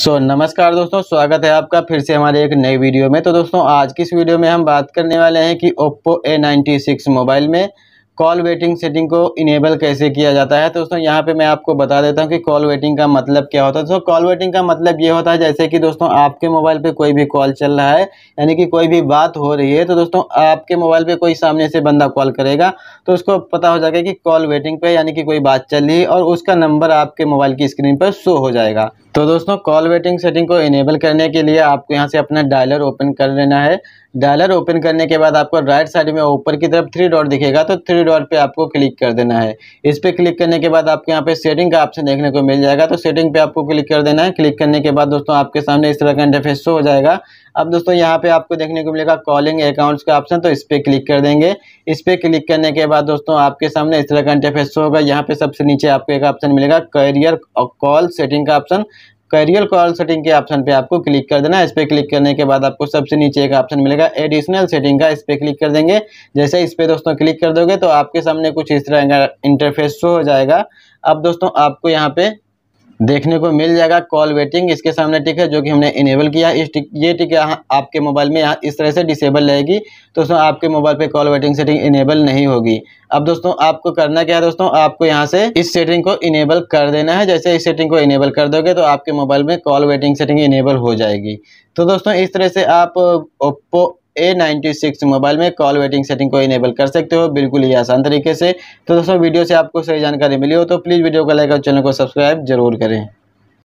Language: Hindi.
सो so, नमस्कार दोस्तों स्वागत है आपका फिर से हमारे एक नई वीडियो में तो दोस्तों आज की इस वीडियो में हम बात करने वाले हैं कि Oppo A ninety six mobile में कॉल वेटिंग सेटिंग को इनेबल कैसे किया जाता है तो दोस्तों यहाँ पे मैं आपको बता देता हूँ कि कॉल वेटिंग का मतलब क्या होता है दोस्तों कॉल वेटिंग का मतलब ये होता है जैसे कि दोस्तों आपके मोबाइल पे कोई भी कॉल चल रहा है यानी कि कोई भी बात हो रही है तो दोस्तों आपके मोबाइल पे कोई सामने से बंदा कॉल करेगा तो उसको पता हो जाएगा कि कॉल वेटिंग पर यानी कि कोई बात चल रही है और उसका नंबर आपके मोबाइल की स्क्रीन पर शो हो जाएगा तो दोस्तों कॉल वेटिंग सेटिंग को इनेबल करने के लिए आपको यहाँ से अपना डायलर ओपन कर लेना है डायलर ओपन करने के बाद आपको राइट साइड में ऊपर की तरफ थ्री डॉट दिखेगा तो थ्री डॉट पे आपको क्लिक कर देना है इस पर क्लिक करने के बाद आपके यहाँ पे सेटिंग का ऑप्शन देखने को मिल जाएगा तो सेटिंग पे आपको क्लिक कर देना है क्लिक करने के बाद दोस्तों आपके सामने इस तरह का इंटरफेस शो हो जाएगा अब दोस्तों यहाँ पे आपको देखने को मिलेगा कॉलिंग अकाउंट्स का ऑप्शन तो इस पर क्लिक कर देंगे इस पर क्लिक करने के बाद दोस्तों आपके सामने इस तरह का इंटरफेस होगा यहाँ पे सबसे नीचे आपको एक ऑप्शन मिलेगा करियर कॉल सेटिंग का ऑप्शन करियर कॉल सेटिंग के ऑप्शन पे आपको क्लिक कर देना है इस पर क्लिक करने के बाद आपको सबसे नीचे एक ऑप्शन मिलेगा एडिशनल सेटिंग का इस पर क्लिक कर देंगे जैसे इस पर दोस्तों क्लिक कर दोगे तो आपके सामने कुछ इस तरह का इंटरफेस शो हो जाएगा अब दोस्तों आपको यहाँ पे देखने को मिल जाएगा कॉल वेटिंग इसके सामने टिक है जो कि हमने इनेबल किया इस टिक ये टिक यहाँ आपके मोबाइल में यहाँ इस तरह से डिसेबल रहेगी तो दोस्तों आपके मोबाइल पे कॉल वेटिंग सेटिंग इनेबल नहीं होगी अब दोस्तों आपको करना क्या है दोस्तों आपको यहाँ से इस सेटिंग को इनेबल कर देना है जैसे इस सेटिंग को इनेबल कर दोगे तो आपके मोबाइल में कॉल वेटिंग सेटिंग इनेबल हो जाएगी तो दोस्तों इस तरह से आप ओप्पो ए सिक्स मोबाइल में कॉल वेटिंग सेटिंग को इनेबल कर सकते हो बिल्कुल ही आसान तरीके से तो दोस्तों वीडियो से आपको सही जानकारी मिली हो तो प्लीज़ वीडियो को लाइक और चैनल को सब्सक्राइब जरूर करें